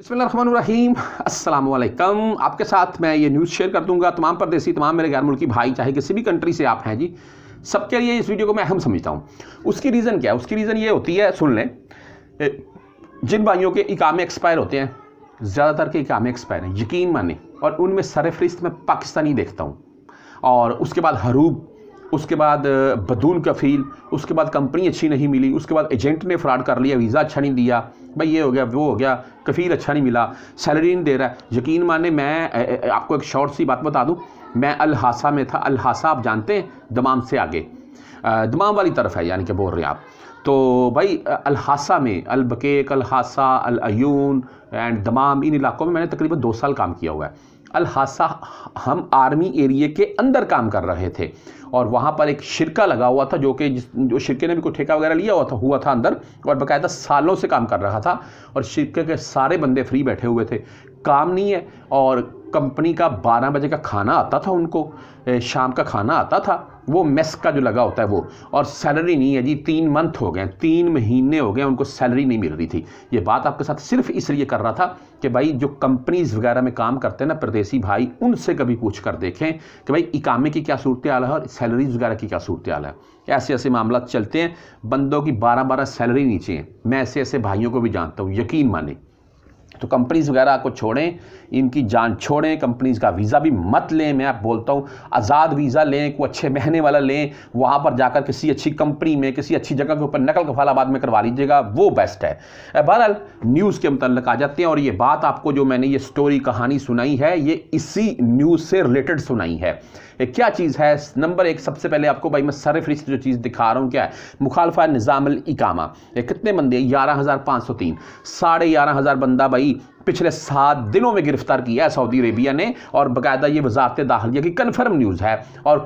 अस्सलाम वालेकुम आपके साथ मैं ये न्यूज़ शेयर कर दूंगा तमाम परदेसी तमाम मेरे गैर मुल्की भाई चाहे किसी भी कंट्री से आप हैं जी सबके लिए इस वीडियो को मैं अहम समझता हूँ उसकी रीज़न क्या है उसकी रीज़न ये होती है सुन लें जिन भाइयों के इकामे एक्सपायर होते हैं ज़्यादातर के इकामे एक्सपायर हैं यकीन माने और उनमें सरफहरिस्त में पाकिस्तानी देखता हूँ और उसके बाद हरूब उसके बाद बदूल कफ़ील उसके बाद कंपनी अच्छी नहीं मिली उसके बाद एजेंट ने फ्रॉड कर लिया वीज़ा अच्छा नहीं दिया भाई ये हो गया वो हो गया कफील अच्छा नहीं मिला सैलरी नहीं दे रहा है यकीन माने मैं आपको एक शॉर्ट सी बात बता दूँ मैं अलहासा में था अलहासा आप जानते हैं दमाम से आगे दमाम वाली तरफ है यानी कि बोल रहे आप तो भाई अलहासा में अलबकेक अलहासा अलून एंड दमाम इन इलाकों में मैंने तकरीबन दो साल काम किया हुआ है अलहासा हम आर्मी एरिए के अंदर काम कर रहे थे और वहाँ पर एक शिरका लगा हुआ था जो कि जिस जो शिरके ने भी कोई ठेका वगैरह लिया हुआ था हुआ था अंदर और बाकायदा सालों से काम कर रहा था और शिरके के सारे बंदे फ्री बैठे हुए थे काम नहीं है और कंपनी का बारह बजे का खाना आता था उनको शाम का खाना आता था वो मेस का जो लगा होता है वो और सैलरी नहीं है जी तीन मंथ हो गए तीन महीने हो गए उनको सैलरी नहीं मिल रही थी ये बात आपके साथ सिर्फ इसलिए कर रहा था कि भाई जो कंपनीज़ वगैरह में काम करते हैं ना प्रदेशी भाई उनसे कभी पूछ कर देखें कि भाई इकामे की क्या सूरत आल है और सैलरीज वगैरह की क्या सूरत आल है ऐसे ऐसे मामला चलते हैं बंदों की बारह बारह सैलरी नीचे हैं मैं ऐसे ऐसे भाइयों को भी जानता हूँ यकीन माने तो कंपनीज़ वगैरह को छोड़ें इनकी जान छोड़ें कंपनीज़ का वीज़ा भी मत लें मैं आप बोलता हूँ आज़ाद वीज़ा लें कोई अच्छे महीने वाला लें वहाँ पर जाकर किसी अच्छी कंपनी में किसी अच्छी जगह के ऊपर नकल कफालाबाद में करवा लीजिएगा वो बेस्ट है बहरहाल न्यूज़ के मतलब आ जाते हैं और ये बात आपको जो मैंने ये स्टोरी कहानी सुनाई है ये इसी न्यूज़ से रिलेटेड सुनाई है क्या चीज़ है नंबर एक सबसे पहले आपको भाई मैं सरफरिस्त जो चीज़ दिखा रहा हूँ क्या है मुखालफा निज़ाम इकामा कितने बंदे ग्यारह हज़ार पाँच सौ तीन साढ़े ग्यारह हज़ार बंदा भाई आतंकी पिछले सात दिनों में गिरफ्तार किया है सऊदी अरेबिया ने और बाकायदा ये वजारत दाखिलिया की कन्फर्म न्यूज़ है और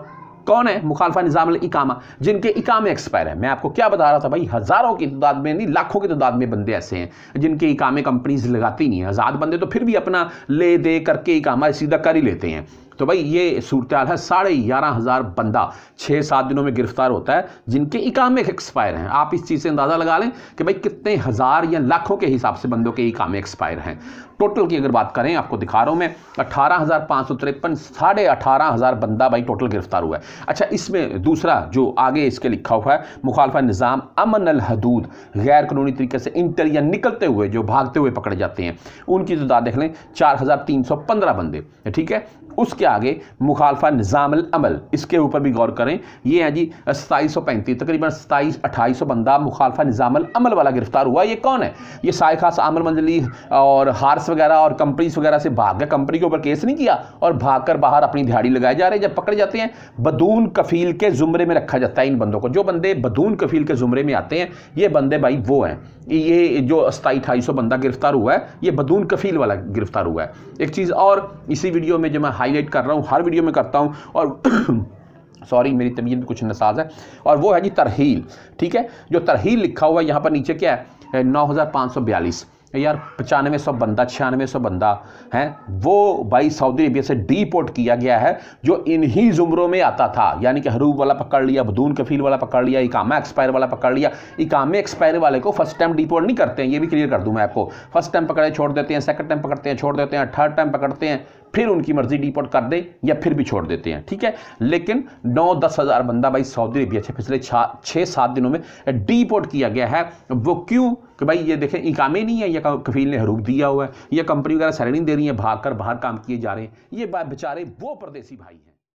कौन है मुखालफा निज़ाम इकामा जिनके इकामे एक्सपायर है मैं आपको क्या बता रहा था भाई हज़ारों की तादाद में नहीं लाखों की तादाद में बंदे ऐसे हैं जिनके इकामे कंपनीज लगाती नहीं है आज़ाद बंदे तो फिर भी अपना ले दे करके इकामा सीधा कर ही लेते हैं तो भाई ये सूरत है साढ़े ग्यारह हज़ार बंदा छः सात दिनों में गिरफ्तार होता है जिनके इकामे एक्सपायर हैं आप इस चीज़ से अंदाज़ा लगा लें कि भाई कितने हज़ार या लाखों के हिसाब से बंदों के इकामे एक्सपायर हैं टोटल की अगर बात करें आपको दिखा रहा हूँ मैं अठारह हज़ार पाँच सौ तिरपन साढ़े अठारह हज़ार बंदा भाई टोटल गिरफ्तार हुआ है अच्छा इसमें दूसरा जो आगे इसके लिखा हुआ है मुखालफा निज़ाम अमन अल हदूद गैर कानूनी तरीके से इंटर या निकलते हुए जो भागते हुए पकड़े जाते हैं उनकी तो दाद देख लें चार हज़ार तीन सौ पंद्रह बंदे ठीक है उसके आगे मुखालफा निज़ाम अमल इसके ऊपर भी गौर करें ये है जी सताईस सौ पैंतीस तकरीबन सताईस अट्ठाईस सौ बंदा मुखालफा निज़ाम अमल वाला गिरफ्तार हुआ ये कौन है ये साय खास आमल मंजली और हार्स वगैरह और कंपनीज वगैरह से भाग गया कंपनी के ऊपर केस नहीं किया और कर बाहर अपनी दिहाड़ी लगाए जा रहे जब पकड़े जाते हैं बदून कफील के ज़ुमरे में रखा जाता है इन बंदों को जो बंदे बदून कफील के ज़ुमरे में आते हैं ये बंदे भाई वो हैं ये जो सताई अठाई बंदा गिरफ्तार हुआ है ये बदून कफील वाला गिरफ्तार हुआ है एक चीज़ और इसी वीडियो में जो मैं हाईलाइट कर रहा हूँ हर वीडियो में करता हूँ और सॉरी मेरी तबीयत भी कुछ नसाज है और वो है जी तरहील ठीक है जो तरहील लिखा हुआ है यहाँ पर नीचे क्या है नौ हज़ार पाँच सौ बयालीस यार पचानवे सौ बंदा छियानवे सौ बंदा है वो भाई सऊदी अरबिया से डीपोर्ट किया गया है जो इन्हीं जुमरों में आता था यानी कि हरूब वाला पकड़ लिया बदून कफील वाला पकड़ लिया इकामा एक्सपायर वाला पकड़ लिया इकामे एक्सपायर वाले को फर्स्ट टाइम डिपोर्ट नहीं करते हैं ये भी क्लियर कर दूँ मैं आपको फर्स्ट टाइम पकड़े छोड़ देते हैं सेकंड टाइम पकड़ते हैं छोड़ देते हैं थर्ड टाइम पकड़ते हैं फिर उनकी मर्जी डिपोर्ट कर दे या फिर भी छोड़ देते हैं ठीक है लेकिन नौ दस हज़ार बंदा भाई सऊदी अरेबिया से पिछले छः सात दिनों में डिपोर्ट किया गया है वो क्यों कि भाई ये देखें इकामे नहीं है या कफील ने हरूप दिया हुआ है या कंपनी वगैरह सैलरी दे रही है भाग कर बाहर काम किए जा रहे हैं ये बेचारे वो परदेसी भाई हैं